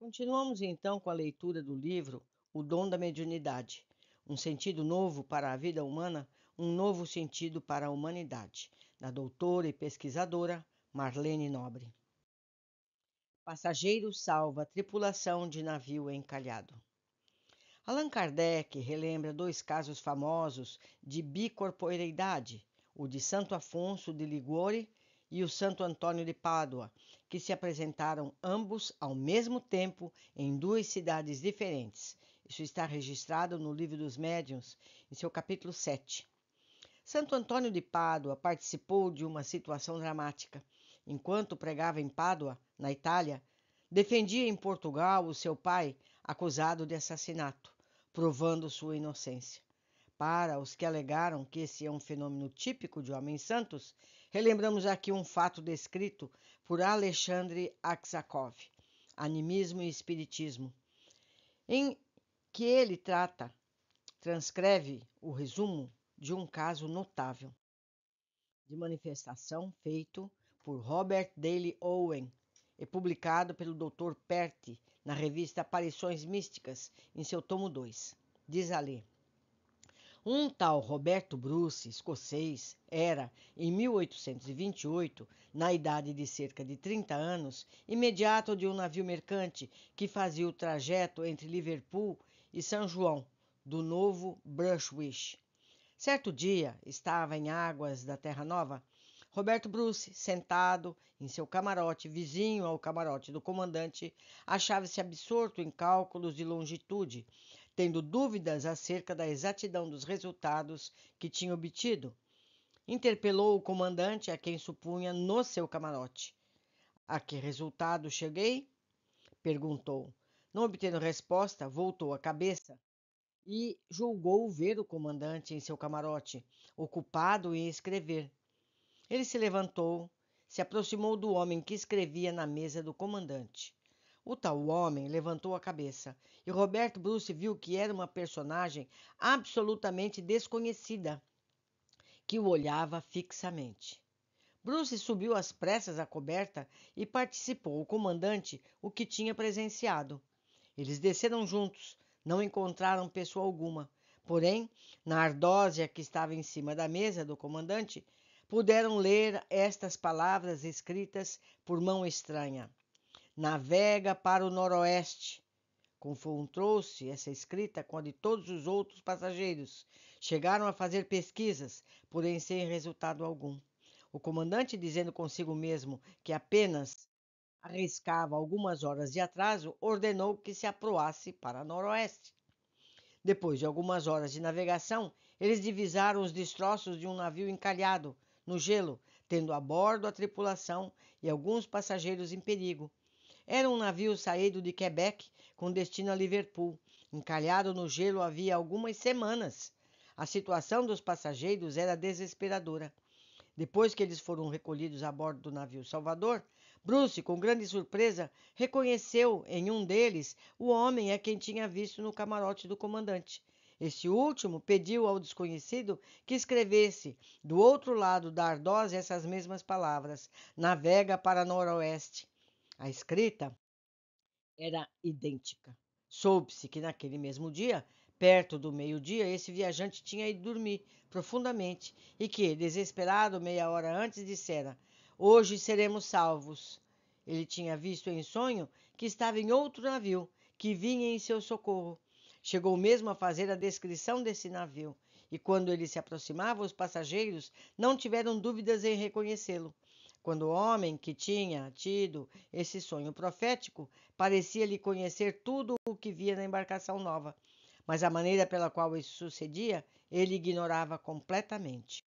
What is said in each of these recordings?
Continuamos então com a leitura do livro O Dom da Mediunidade, um sentido novo para a vida humana, um novo sentido para a humanidade, da doutora e pesquisadora Marlene Nobre. Passageiro salva tripulação de navio encalhado. Allan Kardec relembra dois casos famosos de bicorporeidade, o de Santo Afonso de Ligore e o Santo Antônio de Pádua, que se apresentaram ambos ao mesmo tempo em duas cidades diferentes. Isso está registrado no Livro dos Médiuns, em seu capítulo 7. Santo Antônio de Pádua participou de uma situação dramática. Enquanto pregava em Pádua, na Itália, defendia em Portugal o seu pai, acusado de assassinato, provando sua inocência. Para os que alegaram que esse é um fenômeno típico de homens santos, Relembramos aqui um fato descrito por Alexandre Aksakov, Animismo e Espiritismo, em que ele trata, transcreve o resumo de um caso notável de manifestação feito por Robert Daley Owen e publicado pelo Dr. Perti na revista Aparições Místicas, em seu tomo 2. Diz a um tal Roberto Bruce, escocês, era, em 1828, na idade de cerca de 30 anos, imediato de um navio mercante que fazia o trajeto entre Liverpool e São João, do novo Brushwick. Certo dia, estava em águas da Terra Nova, Roberto Bruce, sentado em seu camarote, vizinho ao camarote do comandante, achava-se absorto em cálculos de longitude, tendo dúvidas acerca da exatidão dos resultados que tinha obtido. Interpelou o comandante a quem supunha no seu camarote. A que resultado cheguei? perguntou. Não obtendo resposta, voltou a cabeça e julgou ver o comandante em seu camarote, ocupado em escrever. Ele se levantou, se aproximou do homem que escrevia na mesa do comandante. O tal homem levantou a cabeça e Roberto Bruce viu que era uma personagem absolutamente desconhecida, que o olhava fixamente. Bruce subiu às pressas à coberta e participou o comandante o que tinha presenciado. Eles desceram juntos, não encontraram pessoa alguma. Porém, na ardósia que estava em cima da mesa do comandante, puderam ler estas palavras escritas por mão estranha navega para o noroeste. Confrontou-se essa escrita com a de todos os outros passageiros. Chegaram a fazer pesquisas, porém sem resultado algum. O comandante, dizendo consigo mesmo que apenas arriscava algumas horas de atraso, ordenou que se aproasse para noroeste. Depois de algumas horas de navegação, eles divisaram os destroços de um navio encalhado no gelo, tendo a bordo a tripulação e alguns passageiros em perigo. Era um navio saído de Quebec com destino a Liverpool. Encalhado no gelo havia algumas semanas. A situação dos passageiros era desesperadora. Depois que eles foram recolhidos a bordo do navio Salvador, Bruce, com grande surpresa, reconheceu em um deles o homem a quem tinha visto no camarote do comandante. Este último pediu ao desconhecido que escrevesse do outro lado da Ardós essas mesmas palavras: Navega para Noroeste. A escrita era idêntica. Soube-se que naquele mesmo dia, perto do meio-dia, esse viajante tinha ido dormir profundamente e que, desesperado, meia hora antes, dissera: Hoje seremos salvos. Ele tinha visto em sonho que estava em outro navio, que vinha em seu socorro. Chegou mesmo a fazer a descrição desse navio, e quando ele se aproximava, os passageiros não tiveram dúvidas em reconhecê-lo. Quando o homem que tinha tido esse sonho profético parecia-lhe conhecer tudo o que via na embarcação nova, mas a maneira pela qual isso sucedia ele ignorava completamente.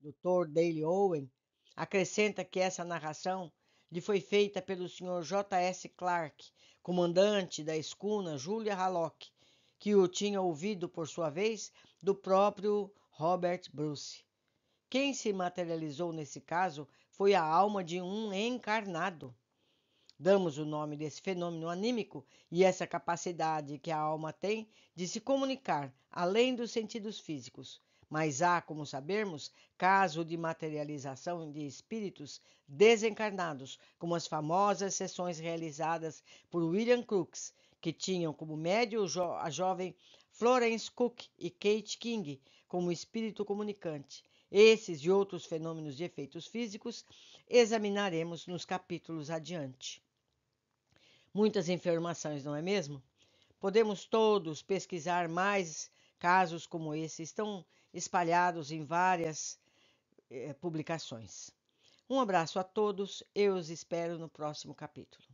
Dr. Dale Owen acrescenta que essa narração lhe foi feita pelo Sr. J.S. Clark, comandante da escuna Julia Hallock, que o tinha ouvido, por sua vez, do próprio Robert Bruce. Quem se materializou nesse caso foi a alma de um encarnado. Damos o nome desse fenômeno anímico e essa capacidade que a alma tem de se comunicar além dos sentidos físicos. Mas há, como sabemos, caso de materialização de espíritos desencarnados, como as famosas sessões realizadas por William Crookes, que tinham como médio a jovem Florence Cook e Kate King como espírito comunicante. Esses e outros fenômenos de efeitos físicos examinaremos nos capítulos adiante. Muitas informações, não é mesmo? Podemos todos pesquisar mais casos como esse, estão espalhados em várias eh, publicações. Um abraço a todos, eu os espero no próximo capítulo.